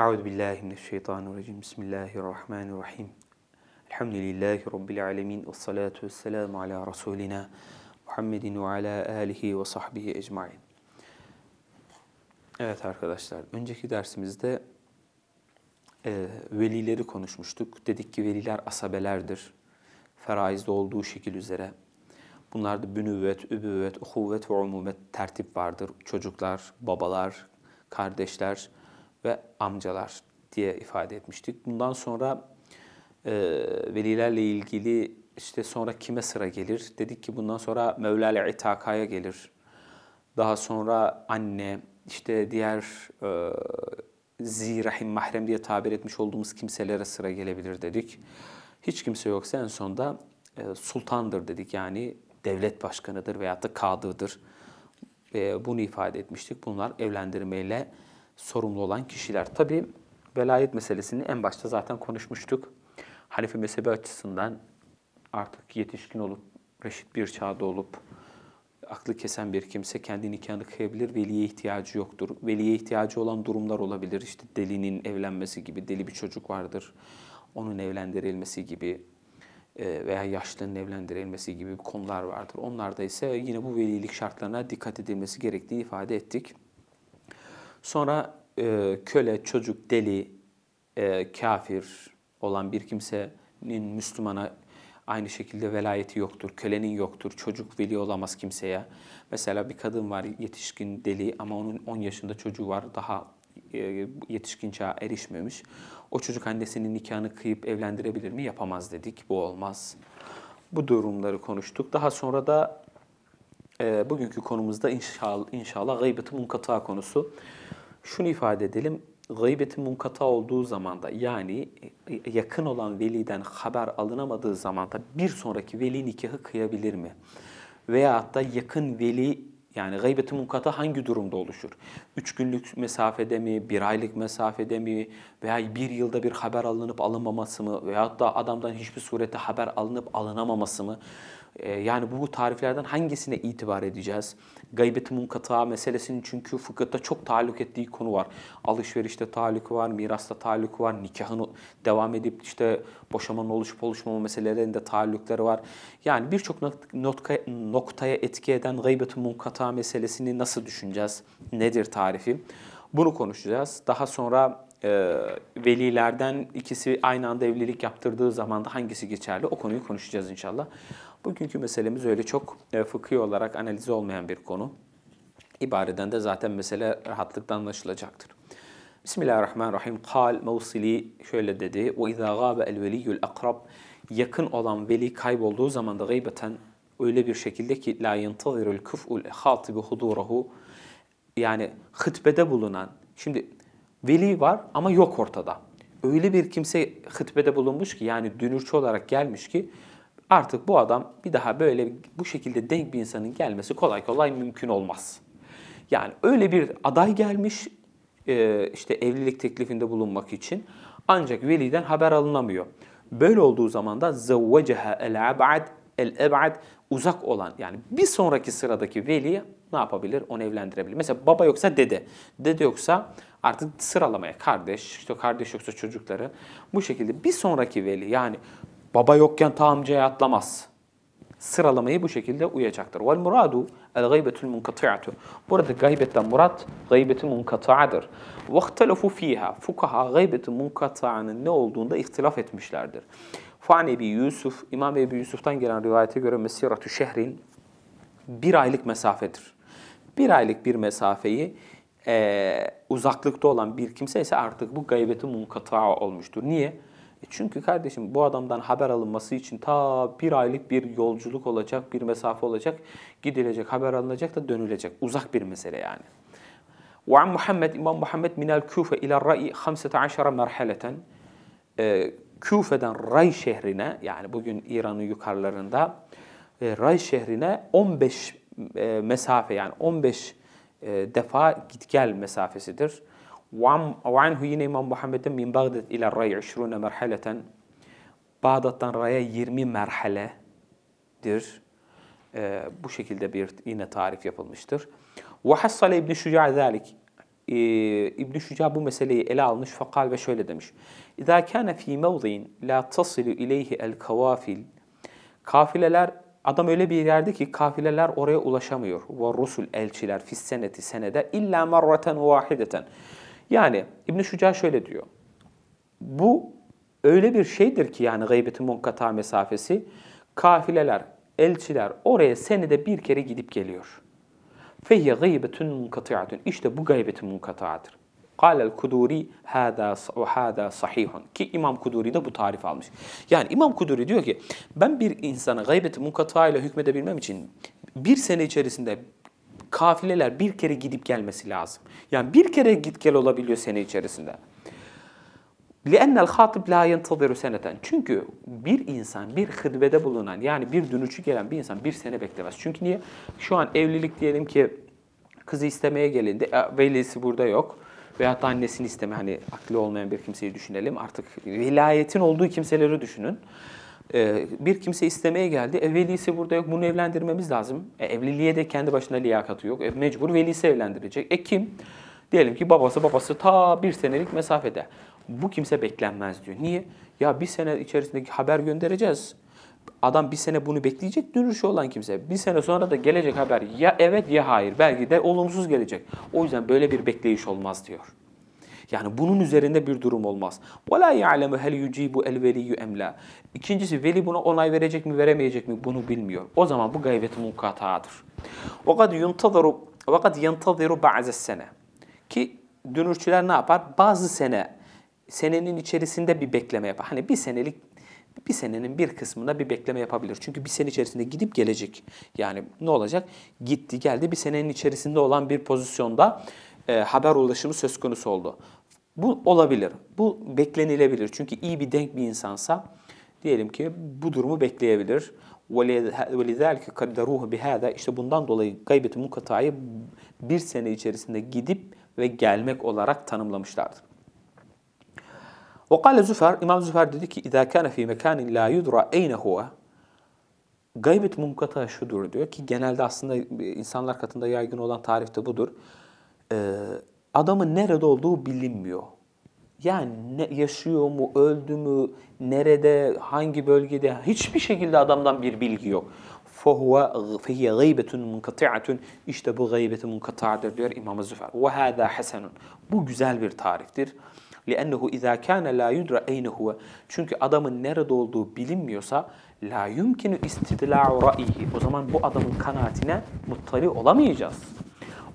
Euzu billahi mineşşeytanirracim. Bismillahirrahmanirrahim. Elhamdülillahi rabbil alamin ve salatu vesselamu ala rasulina Muhammedin ve ala alihi ve sahbihi ecmaîn. Evet arkadaşlar, önceki dersimizde e, velileri konuşmuştuk. Dedik ki veliler asabelerdir. Feraizde olduğu şekil üzere. Bunlarda bünüvvet, übüvvet, uhuvvet ve umumet tertip vardır. Çocuklar, babalar, kardeşler, ve amcalar diye ifade etmiştik. Bundan sonra e, velilerle ilgili işte sonra kime sıra gelir? Dedik ki bundan sonra Mevla ile itakaya gelir. Daha sonra anne, işte diğer e, zirahim mahrem diye tabir etmiş olduğumuz kimselere sıra gelebilir dedik. Hiç kimse yoksa en sonda e, sultandır dedik yani devlet başkanıdır veyahut da kadıdır. E, bunu ifade etmiştik. Bunlar evlendirmeyle sorumlu olan kişiler. Tabi velayet meselesini en başta zaten konuşmuştuk. Hanefi mezhebi açısından artık yetişkin olup, reşit bir çağda olup, aklı kesen bir kimse kendi nikahını kıyabilir, veliye ihtiyacı yoktur. Veliye ihtiyacı olan durumlar olabilir. İşte delinin evlenmesi gibi, deli bir çocuk vardır. Onun evlendirilmesi gibi e, veya yaşlının evlendirilmesi gibi konular vardır. Onlarda ise yine bu velilik şartlarına dikkat edilmesi gerektiğini ifade ettik. Sonra e, köle, çocuk, deli, e, kafir olan bir kimsenin Müslümana aynı şekilde velayeti yoktur. Kölenin yoktur. Çocuk veli olamaz kimseye. Mesela bir kadın var yetişkin deli ama onun 10 yaşında çocuğu var. Daha e, yetişkin çağa erişmemiş. O çocuk annesinin nikahını kıyıp evlendirebilir mi? Yapamaz dedik. Bu olmaz. Bu durumları konuştuk. Daha sonra da e, bugünkü konumuzda inşallah, inşallah gıybeti munkata konusu. Şunu ifade edelim. Gıybeti munkata olduğu zamanda yani e, e, yakın olan veliden haber alınamadığı zamanda bir sonraki veli nikahı kıyabilir mi? Veyahut da yakın veli yani gıybeti munkata hangi durumda oluşur? Üç günlük mesafede mi, bir aylık mesafede mi veya bir yılda bir haber alınıp alınmaması mı veyahut da adamdan hiçbir surette haber alınıp alınamaması mı? Ee, yani bu tariflerden hangisine itibar edeceğiz? Gaybet-i munkata meselesinin çünkü fıkıhta çok taalluk ettiği konu var. Alışverişte taalluk var, mirasta taalluk var, nikahın devam edip işte boşamanın oluşup oluşmama meselelerinde taallukları var. Yani birçok noktaya etki eden gaybet-i munkata meselesini nasıl düşüneceğiz? Nedir tarifi? Bunu konuşacağız. Daha sonra e, velilerden ikisi aynı anda evlilik yaptırdığı zaman da hangisi geçerli o konuyu konuşacağız inşallah. Bugünkü meselemiz öyle çok e, fıkhi olarak analize olmayan bir konu. İbareden de zaten mesele rahatlıkla anlaşılacaktır. Bismillahirrahmanirrahim. Kal Mevsili şöyle dedi. وَاِذَا غَابَ الْوَلِيُّ akrab Yakın olan veli kaybolduğu zaman da gıybeten öyle bir şekilde ki la yentazirul küf'ul hatibi hudurahu yani hıtbede bulunan şimdi veli var ama yok ortada. Öyle bir kimse hıtbede bulunmuş ki yani dünürçü olarak gelmiş ki Artık bu adam bir daha böyle bu şekilde denk bir insanın gelmesi kolay kolay mümkün olmaz. Yani öyle bir aday gelmiş e, işte evlilik teklifinde bulunmak için ancak veliden haber alınamıyor. Böyle olduğu zaman da zavvaceha el abad el ebad uzak olan yani bir sonraki sıradaki veli ne yapabilir? Onu evlendirebilir. Mesela baba yoksa dede. Dede yoksa artık sıralamaya kardeş, işte kardeş yoksa çocukları bu şekilde bir sonraki veli yani Baba yokken ta amcaya atlamaz. Sıralamayı bu şekilde uyacaktır. Vel muradu el gaybetul munkati'atu. Burada gaybetten murat gaybetin munkata'adır. Vahtelafu fiha. Fukaha gaybetin munkata'anın ne olduğunda ihtilaf etmişlerdir. Fani bi Yusuf, İmam Ebi Yusuf'tan gelen rivayete göre Mesiratu şehrin bir aylık mesafedir. Bir aylık bir mesafeyi e, uzaklıkta olan bir kimse ise artık bu gaybetin munkata olmuştur. Niye? E çünkü kardeşim bu adamdan haber alınması için ta bir aylık bir yolculuk olacak, bir mesafe olacak, gidilecek, haber alınacak da dönülecek. Uzak bir mesele yani. وعن محمد İmam Muhammed minel Küfe ila Ra'i 15 merhaleten e, Küfe'den Ray şehrine yani bugün İran'ın yukarılarında e, Ray şehrine 15 mesafe yani 15 defa git gel mesafesidir. وعنه yine İmam Muhammed'in min Bağdat ila Ray 20 merhaleten Bağdat'tan Ray'a 20 merhaledir. Ee, bu şekilde bir yine tarif yapılmıştır. وَحَصَّلَ İbn-i Şuca ذَٰلِكِ ee, bu meseleyi ele almış fakal ve şöyle demiş. اِذَا كَانَ ف۪ي la لَا تَصِلُ اِلَيْهِ kawafil, Kafileler, adam öyle bir yerde ki kafileler oraya ulaşamıyor. ve وَالرُّسُلْ elçiler fisseneti senede illa marraten vahideten. Yani İbn-i Şuca şöyle diyor. Bu öyle bir şeydir ki yani gıybetin munkata mesafesi kafileler, elçiler oraya senede bir kere gidip geliyor. Feyye gıybetün munkati'atün. İşte bu gıybetin munkata'dır. Kâlel kuduri hâdâ hâdâ sahihun. Ki İmam Kuduri de bu tarif almış. Yani İmam Kuduri diyor ki ben bir insana gıybeti munkata ile hükmedebilmem için bir sene içerisinde kafileler bir kere gidip gelmesi lazım. Yani bir kere git gel olabiliyor sene içerisinde. لِأَنَّ الْخَاطِبْ لَا يَنْتَظِرُ seneten. Çünkü bir insan, bir hıdbede bulunan yani bir dönüşü gelen bir insan bir sene beklemez. Çünkü niye? Şu an evlilik diyelim ki kızı istemeye gelindi, e, velisi burada yok veya da annesini isteme hani aklı olmayan bir kimseyi düşünelim. Artık vilayetin olduğu kimseleri düşünün. Ee, bir kimse istemeye geldi. E, velisi burada yok. Bunu evlendirmemiz lazım. E, evliliğe de kendi başına liyakatı yok. E, mecbur velisi evlendirecek. E kim? Diyelim ki babası babası ta bir senelik mesafede. Bu kimse beklenmez diyor. Niye? Ya bir sene içerisindeki haber göndereceğiz. Adam bir sene bunu bekleyecek dönüşü olan kimse. Bir sene sonra da gelecek haber ya evet ya hayır. Belki de olumsuz gelecek. O yüzden böyle bir bekleyiş olmaz diyor. Yani bunun üzerinde bir durum olmaz. وَلَا يَعْلَمُ هَلْ يُجِيبُ الْوَلِيُّ emla. İkincisi veli buna onay verecek mi veremeyecek mi bunu bilmiyor. O zaman bu gaybet munkataadır. وَقَدْ يُنْتَظَرُ وَقَدْ يَنْتَظِرُ بَعْزَ sene. Ki dönüşçüler ne yapar? Bazı sene, senenin içerisinde bir bekleme yapar. Hani bir senelik bir senenin bir kısmında bir bekleme yapabilir. Çünkü bir sene içerisinde gidip gelecek. Yani ne olacak? Gitti geldi bir senenin içerisinde olan bir pozisyonda e, haber ulaşımı söz konusu oldu. Bu olabilir. Bu beklenilebilir. Çünkü iyi bir denk bir insansa diyelim ki bu durumu bekleyebilir. وَلِذَٰلِكَ قَدَّرُوهُ بِهَذَا İşte bundan dolayı gaybeti mukatayı bir sene içerisinde gidip ve gelmek olarak tanımlamışlardır. وقال Züfer, İmam Züfer dedi ki اِذَا كَانَ ف۪ي مَكَانٍ لَا يُدْرَى اَيْنَ هُوَ Gaybet mumkata şudur diyor ki genelde aslında insanlar katında yaygın olan tarif de budur. Ee, adamın nerede olduğu bilinmiyor. Yani ne, yaşıyor mu, öldü mü, nerede, hangi bölgede hiçbir şekilde adamdan bir bilgi yok. فَهُوَ فَهِيَ غَيْبَةٌ مُنْقَطِعَةٌ İşte bu gıybeti munkatadır diyor İmam-ı Züfer. وَهَذَا حَسَنٌ Bu güzel bir tariftir. لِأَنَّهُ اِذَا كَانَ لَا يُدْرَ اَيْنَ هُوَ Çünkü adamın nerede olduğu bilinmiyorsa لَا يُمْكِنُ اِسْتِدْلَعُ رَأِيهِ O zaman bu adamın kanaatine muttali olamayacağız.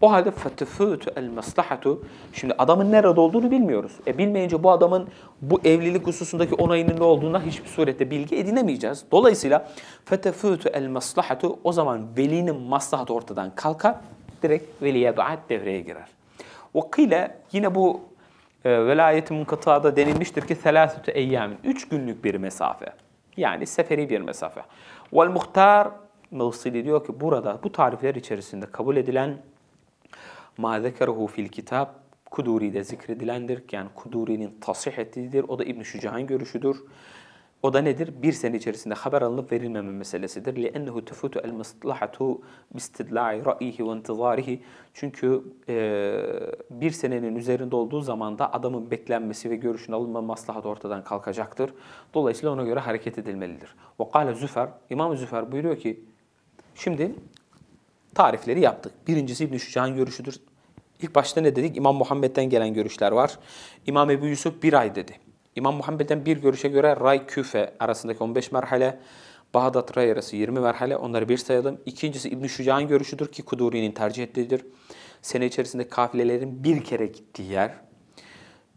O halde fetefutu el maslahatu. Şimdi adamın nerede olduğunu bilmiyoruz. E bilmeyince bu adamın bu evlilik hususundaki onayının ne olduğuna hiçbir surette bilgi edinemeyeceğiz. Dolayısıyla fetefutu el maslahatu o zaman velinin maslahatı ortadan kalkar. Direkt veliye daat devreye girer. O kıyla yine bu e, velayet-i munkıtada denilmiştir ki selâsütü eyyamin. Üç günlük bir mesafe. Yani seferi bir mesafe. Vel muhtar Mevsili diyor ki burada bu tarifler içerisinde kabul edilen مَا ذَكَرَهُ fil kitap de zikredilendir. Yani Kuduri'nin tasih ettiğidir. O da İbn-i görüşüdür. O da nedir? Bir sene içerisinde haber alınıp verilmeme meselesidir. لِأَنَّهُ تَفُوتُ الْمَصْلَحَةُ بِاسْتِدْلَعِ رَأِيهِ وَانْتِظَارِهِ Çünkü e, bir senenin üzerinde olduğu zaman da adamın beklenmesi ve görüşün alınma maslahat ortadan kalkacaktır. Dolayısıyla ona göre hareket edilmelidir. وَقَالَ Züfer, İmam Züfer buyuruyor ki, şimdi tarifleri yaptık. Birincisi İbn-i Şücan görüşüdür. İlk başta ne dedik? İmam Muhammed'den gelen görüşler var. İmam Ebu Yusuf bir ay dedi. İmam Muhammed'den bir görüşe göre Ray Küfe arasındaki 15 merhale, Bağdat Ray arası 20 merhale onları bir sayalım. İkincisi İbn-i Şücan görüşüdür ki Kuduri'nin tercih ettiğidir. Sene içerisinde kafilelerin bir kere gittiği yer.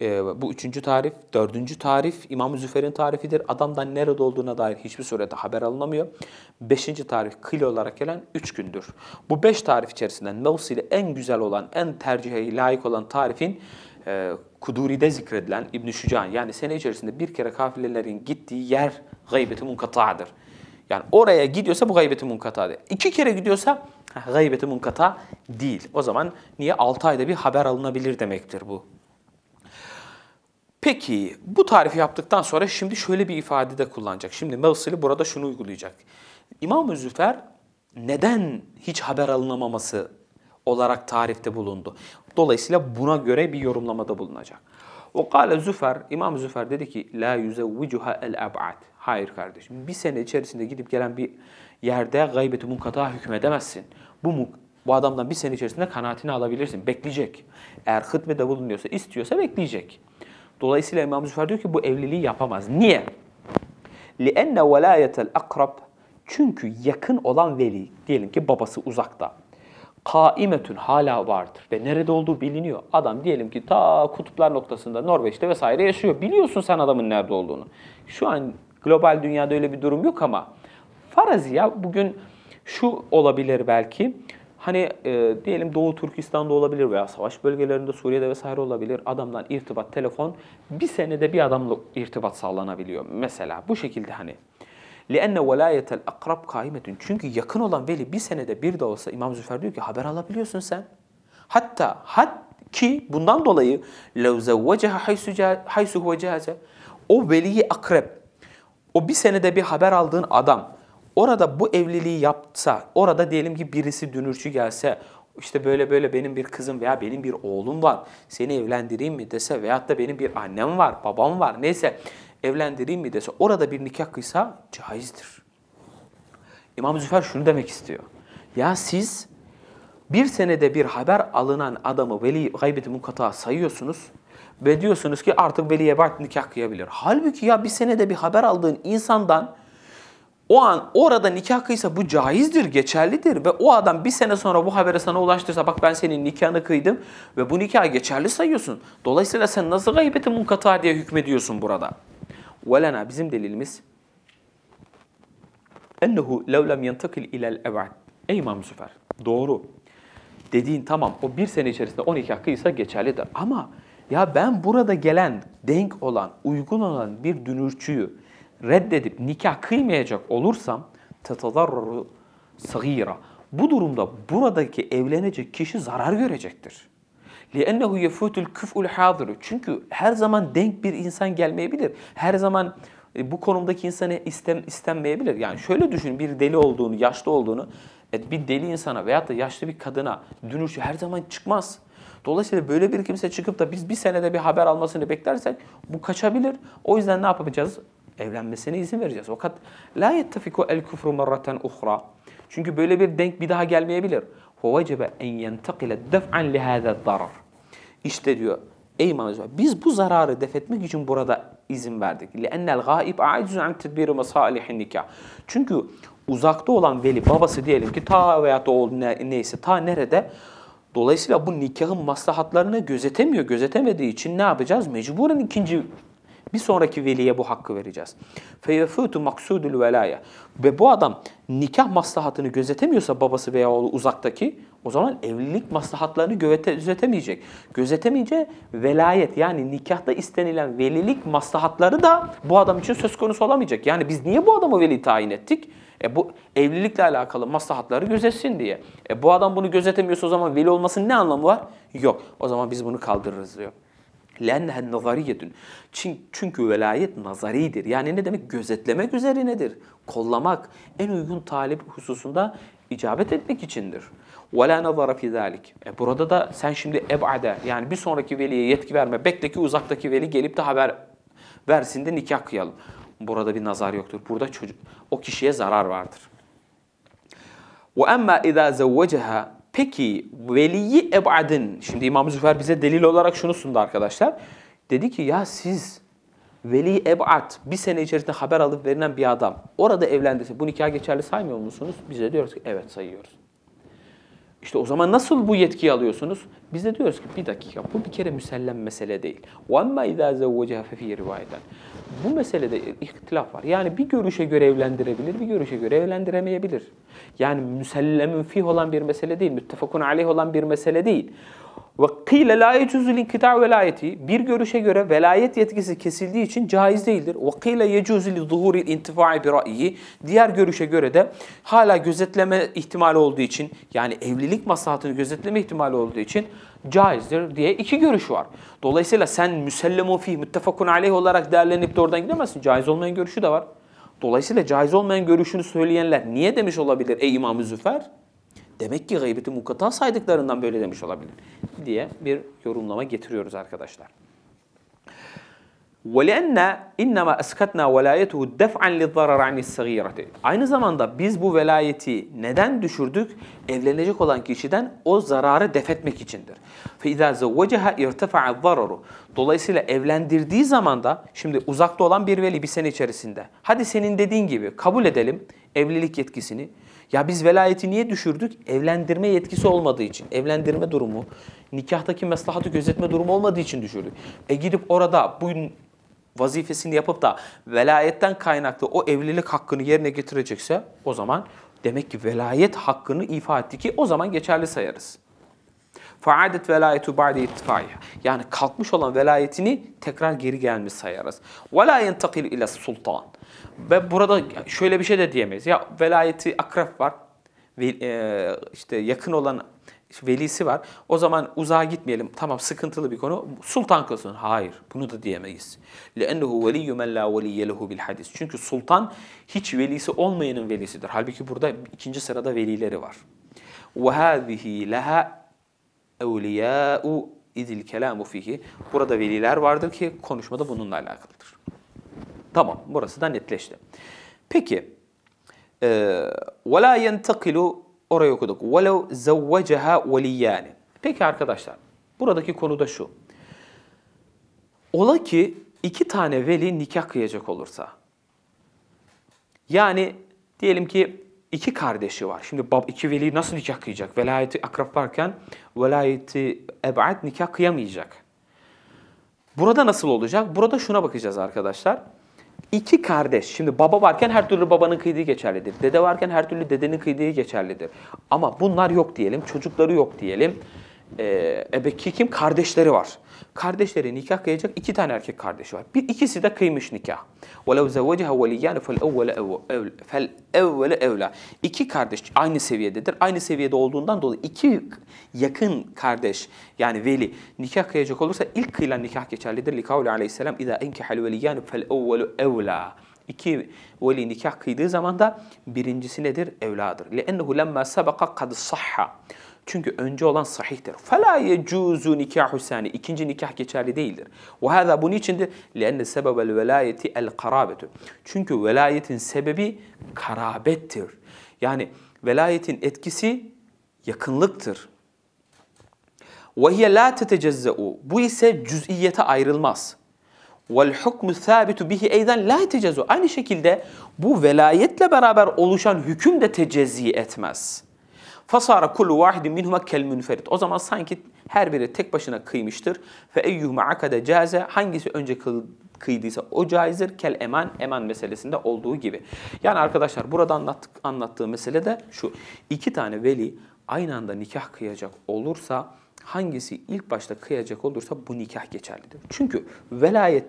E, bu üçüncü tarif. Dördüncü tarif i̇mam Züfer'in tarifidir. Adamdan nerede olduğuna dair hiçbir surede haber alınamıyor. Beşinci tarif kıl olarak gelen üç gündür. Bu beş tarif içerisinden Mevsil'i en güzel olan, en tercihe layık olan tarifin e, Kuduri'de zikredilen İbn-i Şücan yani sene içerisinde bir kere kafilelerin gittiği yer gaybeti munkata'dır. Yani oraya gidiyorsa bu gaybeti munkatadır. İki kere gidiyorsa gaybeti munkata değil. O zaman niye? 6 ayda bir haber alınabilir demektir bu Peki bu tarifi yaptıktan sonra şimdi şöyle bir ifade de kullanacak. Şimdi Mevsili burada şunu uygulayacak. İmam-ı Züfer neden hiç haber alınamaması olarak tarifte bulundu. Dolayısıyla buna göre bir yorumlamada bulunacak. O kale Züfer, İmam Züfer dedi ki la yüzevvicuha el ab'at. Hayır kardeşim bir sene içerisinde gidip gelen bir yerde gaybeti munkata hükmedemezsin. Bu bu adamdan bir sene içerisinde kanaatini alabilirsin. Bekleyecek. Eğer hıtmede bulunuyorsa, istiyorsa bekleyecek. Dolayısıyla İmam Züfer diyor ki bu evliliği yapamaz. Niye? لِأَنَّ وَلَايَةَ الْاَقْرَبِ Çünkü yakın olan veli, diyelim ki babası uzakta. Kaimetün hala vardır ve nerede olduğu biliniyor. Adam diyelim ki ta kutuplar noktasında Norveç'te vesaire yaşıyor. Biliyorsun sen adamın nerede olduğunu. Şu an global dünyada öyle bir durum yok ama farazi ya bugün şu olabilir belki. Hani e, diyelim Doğu Türkistan'da olabilir veya savaş bölgelerinde Suriye'de vesaire olabilir. Adamdan irtibat telefon bir senede bir adamla irtibat sağlanabiliyor. Mesela bu şekilde hani. لِأَنَّ وَلَايَةَ الْاَقْرَبْ kaimetün. Çünkü yakın olan veli bir senede bir de olsa İmam Züfer diyor ki haber alabiliyorsun sen. Hatta hat ki bundan dolayı لَوْ زَوَّجَهَا حَيْسُ O veliyi akrep, o bir senede bir haber aldığın adam orada bu evliliği yapsa, orada diyelim ki birisi dünürçü gelse, işte böyle böyle benim bir kızım veya benim bir oğlum var, seni evlendireyim mi dese veyahut da benim bir annem var, babam var neyse evlendireyim mi dese orada bir nikah kıysa caizdir. İmam Züfer şunu demek istiyor. Ya siz bir senede bir haber alınan adamı veli gaybeti munkata sayıyorsunuz ve diyorsunuz ki artık veliye bak nikah kıyabilir. Halbuki ya bir senede bir haber aldığın insandan o an orada nikah kıysa bu caizdir, geçerlidir ve o adam bir sene sonra bu habere sana ulaştırsa bak ben senin nikahını kıydım ve bu nikah geçerli sayıyorsun. Dolayısıyla sen nasıl gaybetin munkata diye hükmediyorsun burada. Velena bizim delilimiz ennehu lev lem yentakil ilel ev'ad. Ey İmam Süfer, doğru. Dediğin tamam o bir sene içerisinde 12 hakkıysa geçerlidir. Ama ya ben burada gelen, denk olan, uygun olan bir dünürçüyü reddedip nikah kıymayacak olursam tetadarru sagira. Bu durumda buradaki evlenecek kişi zarar görecektir. لِأَنَّهُ يَفُوتُ الْكُفْءُ الْحَاضِرُ Çünkü her zaman denk bir insan gelmeyebilir. Her zaman e, bu konumdaki insanı isten, istenmeyebilir. Yani şöyle düşün bir deli olduğunu, yaşlı olduğunu e, bir deli insana veyahut da yaşlı bir kadına dönüşü şey her zaman çıkmaz. Dolayısıyla böyle bir kimse çıkıp da biz bir senede bir haber almasını beklersek bu kaçabilir. O yüzden ne yapamayacağız? Evlenmesine izin vereceğiz. Fakat la yettefiku el küfrü merraten uhra. Çünkü böyle bir denk bir daha gelmeyebilir. Huvacebe en yentakile def'an lihâzâ darar. İşte diyor ey manazma biz bu zararı def etmek için burada izin verdik. لِأَنَّ الْغَائِبْ عَاجِزُ عَنْ تَدْبِيرِ مَسَالِحِ النِّكَاهِ Çünkü uzakta olan veli, babası diyelim ki ta veya da oğlu ne, neyse ta nerede Dolayısıyla bu nikahın maslahatlarını gözetemiyor. Gözetemediği için ne yapacağız? Mecburen ikinci bir sonraki veliye bu hakkı vereceğiz. Feyefutu maksudul velaya. Ve bu adam nikah maslahatını gözetemiyorsa babası veya oğlu uzaktaki o zaman evlilik maslahatlarını gözetemeyecek. Gözetemeyince velayet yani nikahta istenilen velilik maslahatları da bu adam için söz konusu olamayacak. Yani biz niye bu adamı veli tayin ettik? E bu evlilikle alakalı maslahatları gözetsin diye. E bu adam bunu gözetemiyorsa o zaman veli olmasının ne anlamı var? Yok. O zaman biz bunu kaldırırız diyor. لَاَنَّهَا نَظَرِيَّتُنْ Çünkü velayet nazaridir. Yani ne demek? Gözetlemek üzerinedir. Kollamak, en uygun talip hususunda icabet etmek içindir. وَلَا نَظَرَ فِي ذَٰلِكِ e, Burada da sen şimdi ebade, yani bir sonraki veliye yetki verme, bekle ki uzaktaki veli gelip de haber versin de nikah kıyalım. Burada bir nazar yoktur. Burada çocuk, o kişiye zarar vardır. وَاَمَّا اِذَا زَوَّجَهَا Peki veliyi ebadın, şimdi İmam Züfer bize delil olarak şunu sundu arkadaşlar. Dedi ki ya siz veli ebad bir sene içerisinde haber alıp verilen bir adam orada evlendiyse bu nikah geçerli saymıyor musunuz? Bize diyoruz ki evet sayıyoruz. İşte o zaman nasıl bu yetkiyi alıyorsunuz? Biz de diyoruz ki bir dakika bu bir kere müsellem mesele değil. وَاَمَّا اِذَا زَوَّجَهَا فَفِي rivayeten. Bu meselede ihtilaf var. Yani bir görüşe göre evlendirebilir, bir görüşe göre evlendiremeyebilir. Yani müsellemin fih olan bir mesele değil, müttefakun aleyh olan bir mesele değil. Ve kıyle la yecuzul inkita velayeti bir görüşe göre velayet yetkisi kesildiği için caiz değildir. Ve kıyle yecuzul zuhuril intifai bir ra'yi diğer görüşe göre de hala gözetleme ihtimali olduğu için yani evlilik maslahatını gözetleme ihtimali olduğu için caizdir diye iki görüş var. Dolayısıyla sen müsellemu fi müttefakun aleyh olarak değerlenip de oradan gidemezsin. Caiz olmayan görüşü de var. Dolayısıyla caiz olmayan görüşünü söyleyenler niye demiş olabilir ey İmam-ı Züfer? Demek ki gıybeti mukatta saydıklarından böyle demiş olabilir diye bir yorumlama getiriyoruz arkadaşlar. وَلَأَنَّ اِنَّمَا اَسْكَتْنَا وَلَايَتُهُ دَفْعًا لِلضَّرَرَ عَنِ السَّغِيرَةِ Aynı zamanda biz bu velayeti neden düşürdük? Evlenecek olan kişiden o zararı defetmek içindir. فَاِذَا زَوَّجَهَا اِرْتَفَعَ الضَّرَرُ Dolayısıyla evlendirdiği zamanda şimdi uzakta olan bir veli bir sene içerisinde, hadi senin dediğin gibi kabul edelim evlilik yetkisini, ya biz velayeti niye düşürdük? Evlendirme yetkisi olmadığı için. Evlendirme durumu, nikahtaki maslahatı gözetme durumu olmadığı için düşürdük. E gidip orada bu vazifesini yapıp da velayetten kaynaklı o evlilik hakkını yerine getirecekse o zaman demek ki velayet hakkını ifa etti ki o zaman geçerli sayarız. Faadet velayetu ba'de ittifai. Yani kalkmış olan velayetini tekrar geri gelmiş sayarız. Ve la yentakil ila sultan. Ve burada şöyle bir şey de diyemeyiz. Ya velayeti akrep var. E, işte yakın olan velisi var. O zaman uzağa gitmeyelim. Tamam sıkıntılı bir konu. Sultan kılsın. Hayır. Bunu da diyemeyiz. لَاَنَّهُ وَلِيُّ مَنْ لَا وَلِيَّ لَهُ بِالْحَدِيث Çünkü sultan hiç velisi olmayanın velisidir. Halbuki burada ikinci sırada velileri var. وَهَذِهِ لَهَا اَوْلِيَاءُ اِذِ الْكَلَامُ فِيهِ Burada veliler vardır ki konuşmada bununla alakalıdır. Tamam burası da netleşti. Peki وَلَا e, يَنْتَقِلُ Orayı okuduk. وَلَوْ زَوَّجَهَا وَلِيَّانِ Peki arkadaşlar buradaki konu da şu. Ola ki iki tane veli nikah kıyacak olursa. Yani diyelim ki iki kardeşi var. Şimdi bab iki veli nasıl nikah kıyacak? Velayeti akrab varken velayeti ebaat nikah kıyamayacak. Burada nasıl olacak? Burada şuna bakacağız arkadaşlar. İki kardeş, şimdi baba varken her türlü babanın kıydığı geçerlidir. Dede varken her türlü dedenin kıydığı geçerlidir. Ama bunlar yok diyelim, çocukları yok diyelim. Ee, e, Ebe Kikim kardeşleri var. Kardeşleri nikah kıyacak iki tane erkek kardeşi var. Bir ikisi de kıymış nikah. وَلَوْ زَوَّجَهَا وَلِيَّانِ فَالْاَوَّلَ اَوْلَى İki kardeş aynı seviyededir. Aynı seviyede olduğundan dolayı iki yakın kardeş yani veli nikah kıyacak olursa ilk kıyılan nikah geçerlidir. لِكَوْلِ aleyhisselam اِذَا اَنْكِحَ الْوَلِيَّانِ فَالْاَوَّلُ اَوْلَى İki veli nikah kıydığı zaman da birincisi nedir? Evladır. لِأَنَّهُ لَمَّا سَبَقَ قَدْ صَحَّ çünkü önce olan sahihtir. فَلَا يَجُوزُ نِكَاحُ سَانِ İkinci nikah geçerli değildir. وَهَذَا bu niçindir? لَاَنَّ سَبَبَ الْوَلَايَةِ الْقَرَابَةُ Çünkü velayetin sebebi karabettir. Yani velayetin etkisi yakınlıktır. وَهِيَ لَا تَتَجَزَّعُ Bu ise cüz'iyete ayrılmaz. وَالْحُكْمُ ثَابِتُ bihi اَيْذًا لَا تَجَزُّ Aynı şekilde bu velayetle beraber oluşan hüküm de tecezzi etmez. Fasara kullu vahidin minhuma kel münferit. O zaman sanki her biri tek başına kıymıştır. Fe eyyuhuma akade caze. Hangisi önce kıl, kıydıysa o caizdir. Kel eman, eman meselesinde olduğu gibi. Yani arkadaşlar burada anlattık, anlattığı mesele de şu. İki tane veli aynı anda nikah kıyacak olursa hangisi ilk başta kıyacak olursa bu nikah geçerlidir. Çünkü velayet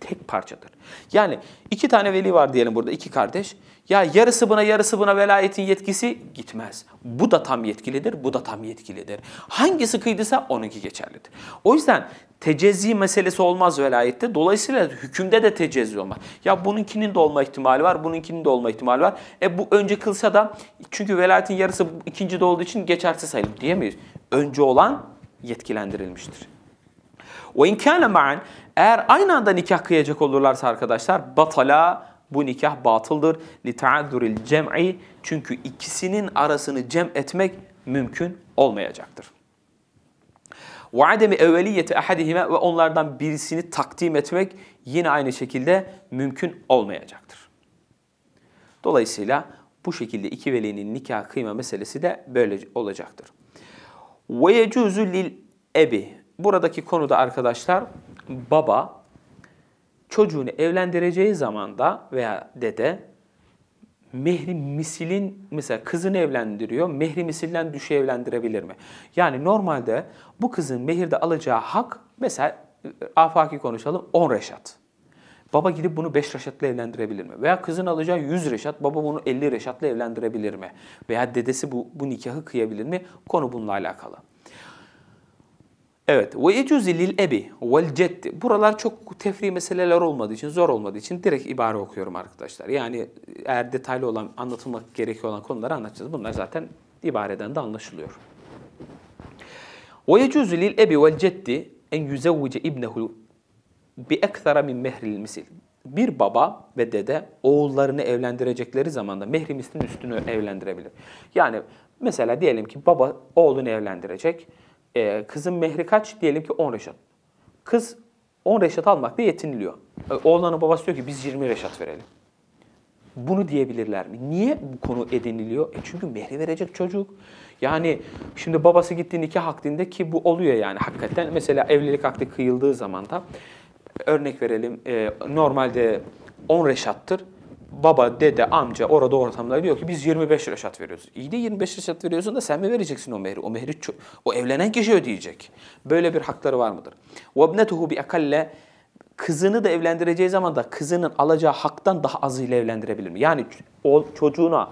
tek parçadır. Yani iki tane veli var diyelim burada, iki kardeş. Ya yarısı buna yarısı buna velayetin yetkisi gitmez. Bu da tam yetkilidir, bu da tam yetkilidir. Hangisi kıydıysa onunki geçerlidir. O yüzden tecezzi meselesi olmaz velayette. Dolayısıyla hükümde de tecezzi olmaz. Ya bununkinin de olma ihtimali var, bununkinin de olma ihtimali var. E bu önce kılsa da çünkü velayetin yarısı ikinci de olduğu için geçersiz sayılır diyemeyiz. Önce olan yetkilendirilmiştir. وإن كان معا eğer aynı anda nikah kıyacak olurlarsa arkadaşlar batala bu nikah batıldır. لِتَعَذُّرِ cem'i Çünkü ikisinin arasını cem etmek mümkün olmayacaktır. وَعَدَمِ اَوَلِيَّةِ اَحَدِهِمَا Ve onlardan birisini takdim etmek yine aynı şekilde mümkün olmayacaktır. Dolayısıyla bu şekilde iki velinin nikah kıyma meselesi de böyle olacaktır. وَيَجُوزُ لِلْ ebi. Buradaki konuda arkadaşlar baba çocuğunu evlendireceği zaman da veya dede mehri misilin mesela kızını evlendiriyor. Mehri misilden düşe evlendirebilir mi? Yani normalde bu kızın mehirde alacağı hak mesela e, afaki konuşalım 10 reşat. Baba gidip bunu 5 reşatla evlendirebilir mi? Veya kızın alacağı 100 reşat, baba bunu 50 reşatla evlendirebilir mi? Veya dedesi bu, bu nikahı kıyabilir mi? Konu bununla alakalı. Evet. Ve yecuzi lil ebi vel ceddi. Buralar çok tefri meseleler olmadığı için, zor olmadığı için direkt ibare okuyorum arkadaşlar. Yani eğer detaylı olan, anlatılmak gerekiyor olan konuları anlatacağız. Bunlar zaten ibareden de anlaşılıyor. Ve yecuzi lil ebi vel ceddi en yüzevvice ibnehu bi ekthara min mehril misil. Bir baba ve dede oğullarını evlendirecekleri zaman da mehri mislin üstünü evlendirebilir. Yani mesela diyelim ki baba oğlunu evlendirecek e, kızın mehri kaç? Diyelim ki 10 reşat. Kız 10 reşat almakla yetiniliyor. E, oğlanın babası diyor ki biz 20 reşat verelim. Bunu diyebilirler mi? Niye bu konu ediniliyor? E çünkü mehri verecek çocuk. Yani şimdi babası gitti nikah akdinde ki bu oluyor yani hakikaten. Mesela evlilik akdi kıyıldığı zaman da örnek verelim e, normalde 10 reşattır baba, dede, amca orada ortamda diyor ki biz 25 reşat veriyoruz. İyi de 25 reşat veriyorsun da sen mi vereceksin o mehri? O mehri o evlenen kişi ödeyecek. Böyle bir hakları var mıdır? وَبْنَتُهُ بِأَكَلَّ Kızını da evlendireceği zaman da kızının alacağı haktan daha azıyla evlendirebilir mi? Yani o çocuğuna,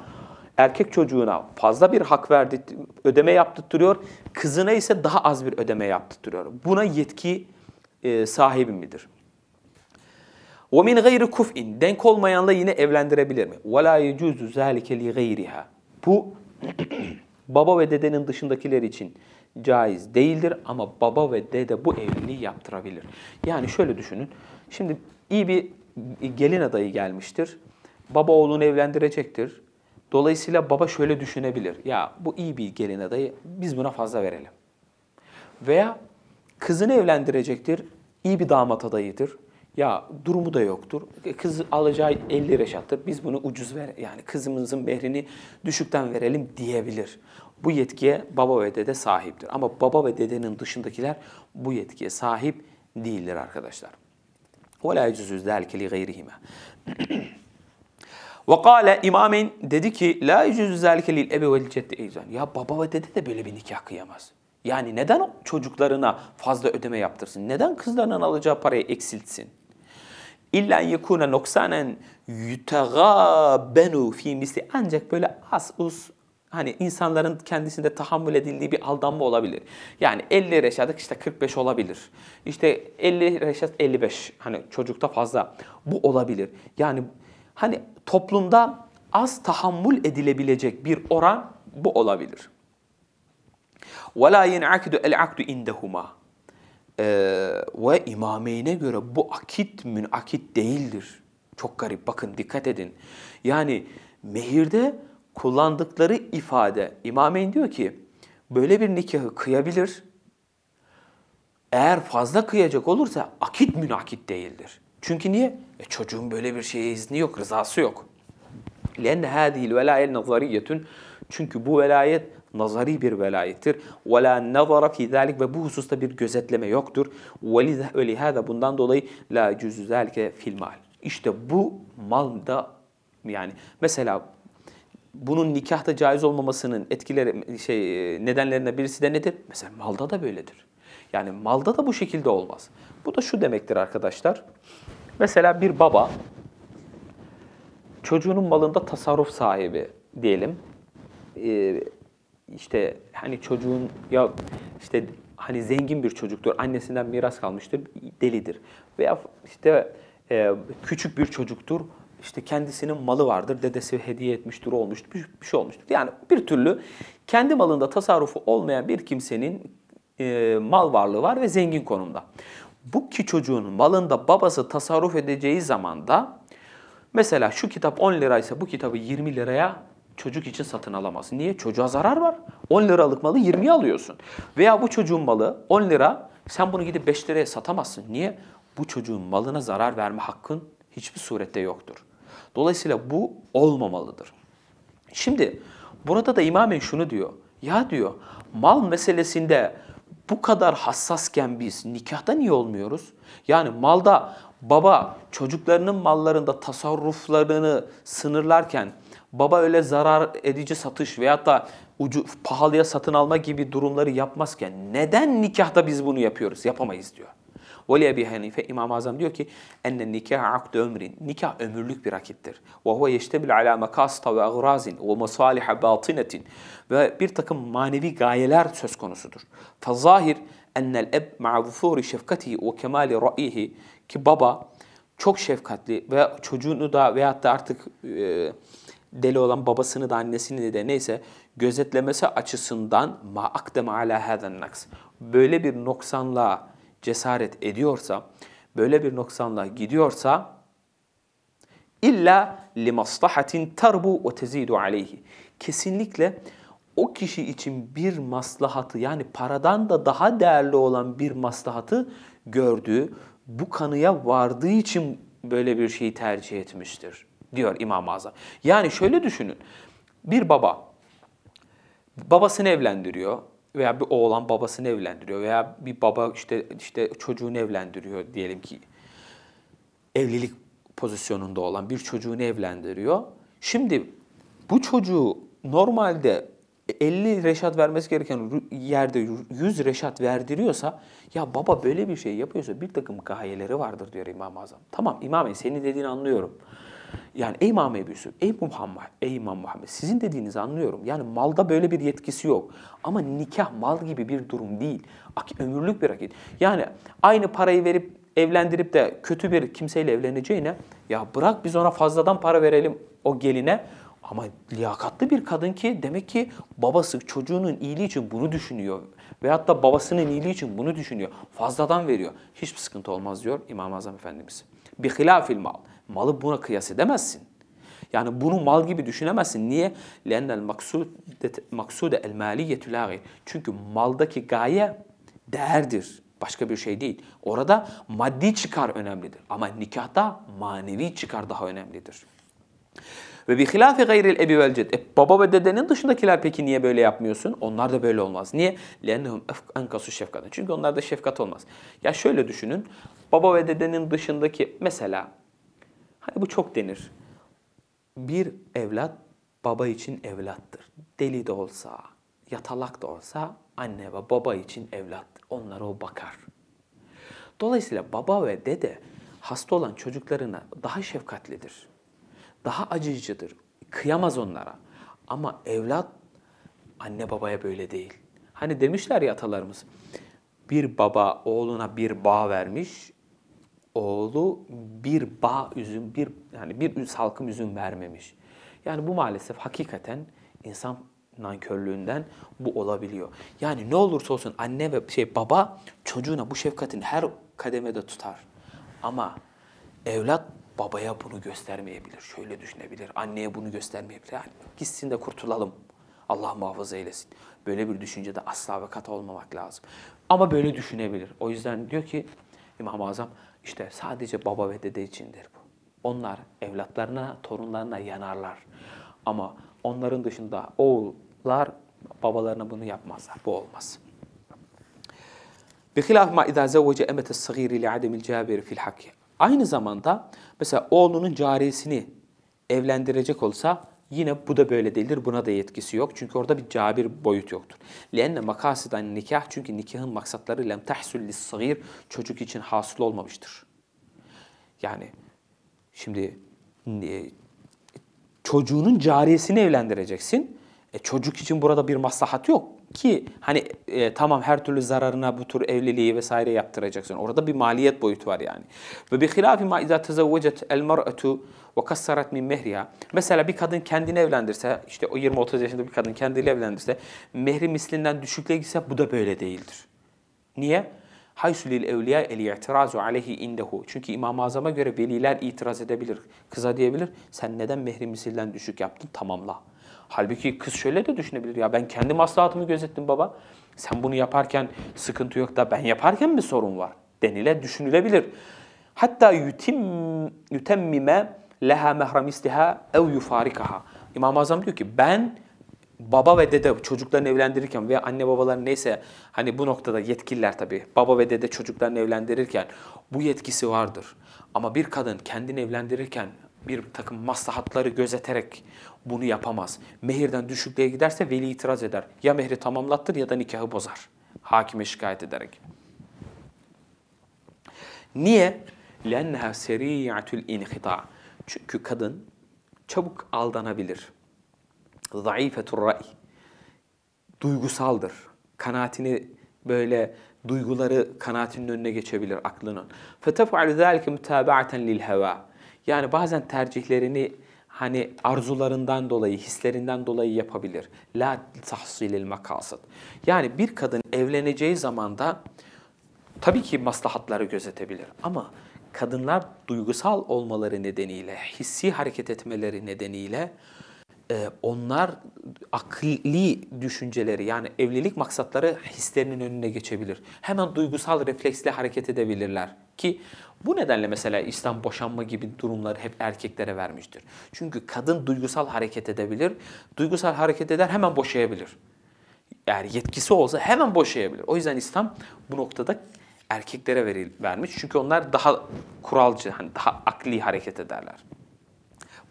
erkek çocuğuna fazla bir hak verdi, ödeme yaptırtıyor. Kızına ise daha az bir ödeme yaptırtıyor. Buna yetki e, sahibi midir? وَمِنْ غَيْرِ كُفْءٍ Denk olmayanla yine evlendirebilir mi? وَلَا يَجُوزُ ذَٰلِكَ لِغَيْرِهَا Bu baba ve dedenin dışındakiler için caiz değildir ama baba ve dede bu evliliği yaptırabilir. Yani şöyle düşünün. Şimdi iyi bir gelin adayı gelmiştir. Baba oğlunu evlendirecektir. Dolayısıyla baba şöyle düşünebilir. Ya bu iyi bir gelin adayı biz buna fazla verelim. Veya kızını evlendirecektir. İyi bir damat adayıdır. Ya durumu da yoktur. Kız alacağı 50 reşattır. Biz bunu ucuz ver yani kızımızın mehrini düşükten verelim diyebilir. Bu yetkiye baba ve dede sahiptir. Ama baba ve dedenin dışındakiler bu yetkiye sahip değildir arkadaşlar. وَلَا يَجُزُ ذَٰلِكَ لِغَيْرِهِمَا وَقَالَ İmamen dedi ki لَا يَجُزُ ذَٰلِكَ لِلْاَبِ وَالْجَدِّ اَيْزَانِ Ya baba ve dede de böyle bir nikah kıyamaz. Yani neden çocuklarına fazla ödeme yaptırsın? Neden kızlarından alacağı parayı eksiltsin? İlla yekune noksanen yutegabenu fi misli. Ancak böyle az uz hani insanların kendisinde tahammül edildiği bir aldanma olabilir. Yani 50 reşadık işte 45 olabilir. İşte 50 reşat 55 hani çocukta fazla bu olabilir. Yani hani toplumda az tahammül edilebilecek bir oran bu olabilir. وَلَا يَنْعَكِدُ الْعَقْدُ indehuma e, ve imameyne göre bu akit münakit değildir. Çok garip bakın dikkat edin. Yani mehirde kullandıkları ifade imameyn diyor ki böyle bir nikahı kıyabilir. Eğer fazla kıyacak olursa akit münakit değildir. Çünkü niye? E çocuğun böyle bir şeye izni yok, rızası yok. لَنَّ هَذِهِ الْوَلَايَ النَّظَرِيَّةٌ Çünkü bu velayet nazari bir velayettir. Ve la nazara fi ve bu hususta bir gözetleme yoktur. Ve lihâda bundan dolayı la cüzü zâlike fil İşte bu malda yani mesela bunun nikahta caiz olmamasının etkileri şey e, nedenlerine birisi de nedir? Mesela malda da böyledir. Yani malda da bu şekilde olmaz. Bu da şu demektir arkadaşlar. Mesela bir baba çocuğunun malında tasarruf sahibi diyelim. Ee, işte hani çocuğun ya işte hani zengin bir çocuktur, annesinden miras kalmıştır, delidir. Veya işte e, küçük bir çocuktur, işte kendisinin malı vardır, dedesi hediye etmiştir, olmuştur, bir, bir şey olmuştur. Yani bir türlü kendi malında tasarrufu olmayan bir kimsenin e, mal varlığı var ve zengin konumda. Bu ki çocuğun malında babası tasarruf edeceği zaman da mesela şu kitap 10 liraysa bu kitabı 20 liraya çocuk için satın alamazsın. Niye? Çocuğa zarar var. 10 liralık malı 20'ye alıyorsun. Veya bu çocuğun malı 10 lira sen bunu gidip 5 liraya satamazsın. Niye? Bu çocuğun malına zarar verme hakkın hiçbir surette yoktur. Dolayısıyla bu olmamalıdır. Şimdi burada da imamen şunu diyor. Ya diyor mal meselesinde bu kadar hassasken biz nikahta niye olmuyoruz? Yani malda baba çocuklarının mallarında tasarruflarını sınırlarken Baba öyle zarar edici satış veyahut da ucu, pahalıya satın alma gibi durumları yapmazken neden nikahta biz bunu yapıyoruz? Yapamayız diyor. Veli Ebi Hanife i̇mam Azam diyor ki enne nikah akd ömrin. Nikah ömürlük bir akittir. Ve huve yeştebil ala makasta ve agrazin ve masaliha batinetin. Ve bir takım manevi gayeler söz konusudur. Fazahir ennel eb ma'a şefkati ve kemali ra'ihi ki baba çok şefkatli ve çocuğunu da veyahut da artık e, deli olan babasını da annesini de neyse gözetlemesi açısından ma akdem ala hadan naks. Böyle bir noksanla cesaret ediyorsa, böyle bir noksanla gidiyorsa illa li maslahatin tarbu ve tezidu aleyhi. Kesinlikle o kişi için bir maslahatı yani paradan da daha değerli olan bir maslahatı gördüğü, bu kanıya vardığı için böyle bir şeyi tercih etmiştir diyor İmam-ı Azam. Yani şöyle düşünün. Bir baba babasını evlendiriyor veya bir oğlan babasını evlendiriyor veya bir baba işte işte çocuğunu evlendiriyor diyelim ki evlilik pozisyonunda olan bir çocuğunu evlendiriyor. Şimdi bu çocuğu normalde 50 reşat vermesi gereken yerde 100 reşat verdiriyorsa ya baba böyle bir şey yapıyorsa bir takım gayeleri vardır diyor İmam-ı Azam. Tamam İmam Bey senin dediğini anlıyorum. Yani ey İmam Ebu Yusuf, ey Muhammed, ey İmam Muhammed sizin dediğinizi anlıyorum. Yani malda böyle bir yetkisi yok. Ama nikah mal gibi bir durum değil. Ömürlük bir akit. Yani aynı parayı verip evlendirip de kötü bir kimseyle evleneceğine ya bırak biz ona fazladan para verelim o geline. Ama liyakatlı bir kadın ki demek ki babası çocuğunun iyiliği için bunu düşünüyor. Veyahut da babasının iyiliği için bunu düşünüyor. Fazladan veriyor. Hiçbir sıkıntı olmaz diyor İmam-ı Azam Efendimiz. Bihilafil mal. Malı buna kıyas edemezsin. Yani bunu mal gibi düşünemezsin. Niye? لَنَّ الْمَقْسُودَ الْمَالِيَّةُ لَا Çünkü maldaki gaye değerdir. Başka bir şey değil. Orada maddi çıkar önemlidir. Ama nikahta manevi çıkar daha önemlidir. Ve bir hilafi gayril ebi vel ced. E, baba ve dedenin dışındakiler peki niye böyle yapmıyorsun? Onlar da böyle olmaz. Niye? Lennehum enkasu şefkaten. Çünkü onlarda şefkat olmaz. Ya şöyle düşünün. Baba ve dedenin dışındaki mesela Hani bu çok denir. Bir evlat baba için evlattır. Deli de olsa, yatalak da olsa anne ve baba için evlat. Onlara o bakar. Dolayısıyla baba ve dede hasta olan çocuklarına daha şefkatlidir. Daha acıyıcıdır. Kıyamaz onlara. Ama evlat anne babaya böyle değil. Hani demişler ya atalarımız. Bir baba oğluna bir bağ vermiş, oğlu bir bağ üzüm, bir yani bir salkım üzüm vermemiş. Yani bu maalesef hakikaten insan nankörlüğünden bu olabiliyor. Yani ne olursa olsun anne ve şey baba çocuğuna bu şefkatin her kademede tutar. Ama evlat babaya bunu göstermeyebilir. Şöyle düşünebilir. Anneye bunu göstermeyebilir. Yani gitsin de kurtulalım. Allah muhafaza eylesin. Böyle bir düşüncede asla ve kata olmamak lazım. Ama böyle düşünebilir. O yüzden diyor ki İmam-ı Azam işte sadece baba ve dede içindir bu. Onlar evlatlarına, torunlarına yanarlar. Ama onların dışında oğullar babalarına bunu yapmazlar. Bu olmaz. Bihilaf ma idâ zevvece emetes sagîri li ademil câbiri fil hakki. Aynı zamanda mesela oğlunun carisini evlendirecek olsa Yine bu da böyle değildir. Buna da yetkisi yok. Çünkü orada bir cabir boyut yoktur. Lenne makasidan nikah. Çünkü nikahın maksatları lem tahsul lis çocuk için hasıl olmamıştır. Yani şimdi e, çocuğunun cariyesini evlendireceksin. E, çocuk için burada bir maslahat yok. Ki hani e, tamam her türlü zararına bu tür evliliği vesaire yaptıracaksın. Orada bir maliyet boyutu var yani. Ve bi hilafi ma izâ tezevvecet el mar'atu ve kassarat min mehriha. Mesela bir kadın kendini evlendirse, işte o 20-30 yaşında bir kadın kendini evlendirse, mehri mislinden düşükle gitse bu da böyle değildir. Niye? Haysulil evliya el i'tirazu aleyhi indehu. Çünkü İmam-ı Azam'a göre veliler itiraz edebilir. Kıza diyebilir, sen neden mehri misilden düşük yaptın? Tamamla. Halbuki kız şöyle de düşünebilir. Ya ben kendi maslahatımı gözettim baba. Sen bunu yaparken sıkıntı yok da ben yaparken mi sorun var denile düşünülebilir. Hatta yutim yutemmime leha mehramistiha ev yufarikaha. İmam-ı Azam diyor ki ben baba ve dede çocuklarını evlendirirken veya anne babalar neyse hani bu noktada yetkililer tabii baba ve dede çocuklarını evlendirirken bu yetkisi vardır. Ama bir kadın kendini evlendirirken bir takım maslahatları gözeterek bunu yapamaz. Mehirden düşüklüğe giderse veli itiraz eder. Ya mehri tamamlattır ya da nikahı bozar. Hakime şikayet ederek. Niye? لَنَّهَا سَرِيَعَةُ الْاِنْخِطَاءِ Çünkü kadın çabuk aldanabilir. ضَعِيفَةُ الرَّأِي Duygusaldır. Kanaatini böyle duyguları kanaatinin önüne geçebilir aklının. فَتَفْعَلُ ذَٰلِكَ مُتَابَعَةً لِلْهَوَى Yani bazen tercihlerini hani arzularından dolayı, hislerinden dolayı yapabilir. La tahsilil makasıd. Yani bir kadın evleneceği zaman da tabii ki maslahatları gözetebilir ama kadınlar duygusal olmaları nedeniyle, hissi hareket etmeleri nedeniyle e, onlar akli düşünceleri yani evlilik maksatları hislerinin önüne geçebilir. Hemen duygusal refleksle hareket edebilirler ki bu nedenle mesela İslam boşanma gibi durumları hep erkeklere vermiştir. Çünkü kadın duygusal hareket edebilir, duygusal hareket eder hemen boşayabilir. Eğer yetkisi olsa hemen boşayabilir. O yüzden İslam bu noktada erkeklere veril, vermiş. Çünkü onlar daha kuralcı, hani daha akli hareket ederler.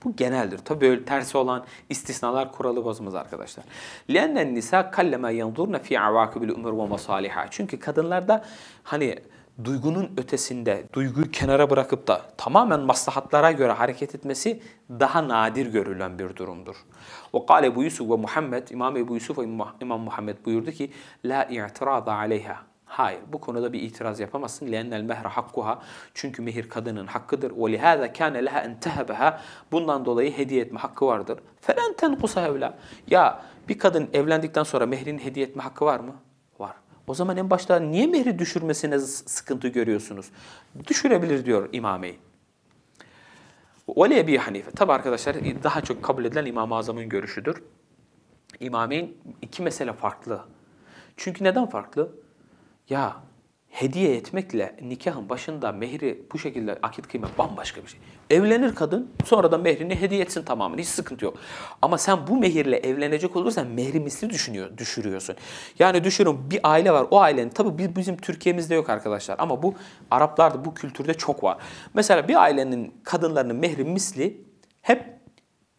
Bu geneldir. Tabi böyle tersi olan istisnalar kuralı bozmaz arkadaşlar. لِأَنَّ nisa kalleme kallema fi فِي umur الْاُمُرْ masaliha. Çünkü kadınlarda hani duygunun ötesinde, duyguyu kenara bırakıp da tamamen maslahatlara göre hareket etmesi daha nadir görülen bir durumdur. O kâle Ebu Yusuf ve Muhammed, İmam Ebu Yusuf ve İmam Muhammed buyurdu ki, La i'tirada aleyha. Hayır bu konuda bir itiraz yapamazsın. لَاَنَّ الْمَهْرَ hakkuha Çünkü mehir kadının hakkıdır. وَلِهَذَا كَانَ لَهَا اَنْتَهَبَهَا Bundan dolayı hediye etme hakkı vardır. فَلَنْ تَنْقُسَ evla. Ya bir kadın evlendikten sonra mehrin hediye etme hakkı var mı? Var. O zaman en başta niye mehri düşürmesine sıkıntı görüyorsunuz? Düşürebilir diyor İmameyn. Veli Ebi Hanife. Tabi arkadaşlar daha çok kabul edilen İmam-ı Azam'ın görüşüdür. İmameyn iki mesele farklı. Çünkü neden farklı? Ya hediye etmekle nikahın başında mehri bu şekilde akit kıymet bambaşka bir şey. Evlenir kadın sonra da mehrini hediye etsin tamamen hiç sıkıntı yok. Ama sen bu mehirle evlenecek olursan mehri misli düşünüyor, düşürüyorsun. Yani düşünün bir aile var o ailenin tabi bizim Türkiye'mizde yok arkadaşlar ama bu Araplarda bu kültürde çok var. Mesela bir ailenin kadınlarının mehri misli hep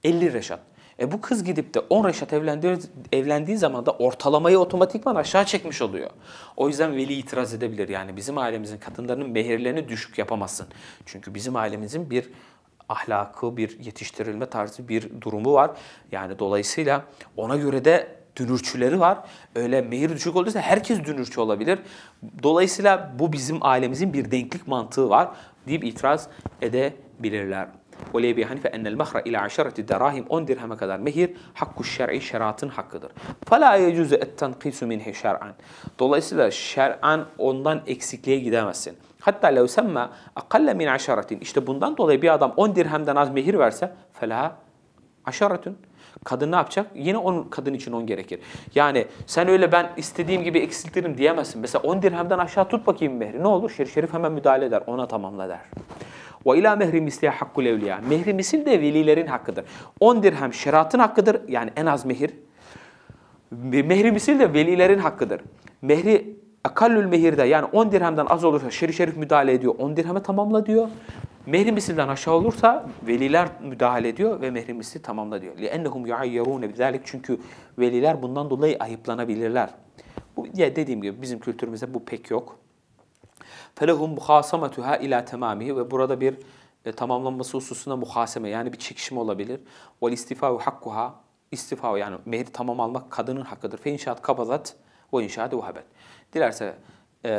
50 reşat. E bu kız gidip de 10 reşat evlendiği, evlendiği zaman da ortalamayı otomatikman aşağı çekmiş oluyor. O yüzden veli itiraz edebilir. Yani bizim ailemizin kadınlarının mehirlerini düşük yapamazsın. Çünkü bizim ailemizin bir ahlakı, bir yetiştirilme tarzı bir durumu var. Yani dolayısıyla ona göre de dünürçüleri var. Öyle mehir düşük olduysa herkes dünürçü olabilir. Dolayısıyla bu bizim ailemizin bir denklik mantığı var deyip itiraz edebilirler. O Lebi Hanife ennel mahra ila aşareti derahim 10 dirheme kadar mehir hakku şer'i şeratın hakkıdır. Fela yecuzu et tankisu minhi şer'an. Dolayısıyla şer'an ondan eksikliğe gidemezsin. Hatta lev semme akalle min aşaretin. İşte bundan dolayı bir adam 10 dirhemden az mehir verse fela aşaretun Kadın ne yapacak? Yine on, kadın için on gerekir. Yani sen öyle ben istediğim gibi eksiltirim diyemezsin. Mesela 10 dirhemden aşağı tut bakayım mehri. Ne olur? Şerif Şerif hemen müdahale eder. Ona tamamla der. Ve ila mehri misliye hakkul evliya. Mehri misil de velilerin hakkıdır. 10 dirhem şeriatın hakkıdır. Yani en az mehir. Mehri misil de velilerin hakkıdır. Mehri akallül mehirde yani 10 dirhemden az olursa şerif şerif müdahale ediyor. 10 dirheme tamamla diyor. Mehri misilden aşağı olursa veliler müdahale ediyor ve mehri misli tamamla diyor. لِأَنَّهُمْ يُعَيَّرُونَ بِذَٰلِكَ Çünkü veliler bundan dolayı ayıplanabilirler. Bu, ya dediğim gibi bizim kültürümüzde bu pek yok. فَلَهُمْ مُخَاسَمَتُهَا ila تَمَامِهِ Ve burada bir e, tamamlanması hususunda muhaseme yani bir çekişme olabilir. وَالْاِسْتِفَاءُ حَقُّهَا istifa yani mehri tamam almak kadının hakkıdır. فَاِنْشَاتْ kabazat o inşaat vahabet. Dilerse e,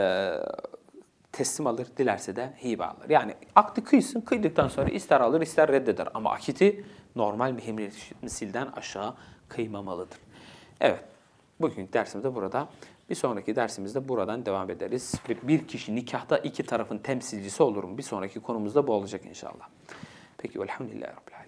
teslim alır, dilerse de hibe alır. Yani aklı kıysın, kıydıktan sonra ister alır ister reddeder. Ama akiti normal mühim misilden aşağı kıymamalıdır. Evet, bugün dersimiz de burada. Bir sonraki dersimizde buradan devam ederiz. Bir kişi nikahta iki tarafın temsilcisi olur mu? Bir sonraki konumuzda bu olacak inşallah. Peki velhamdülillahi rabbil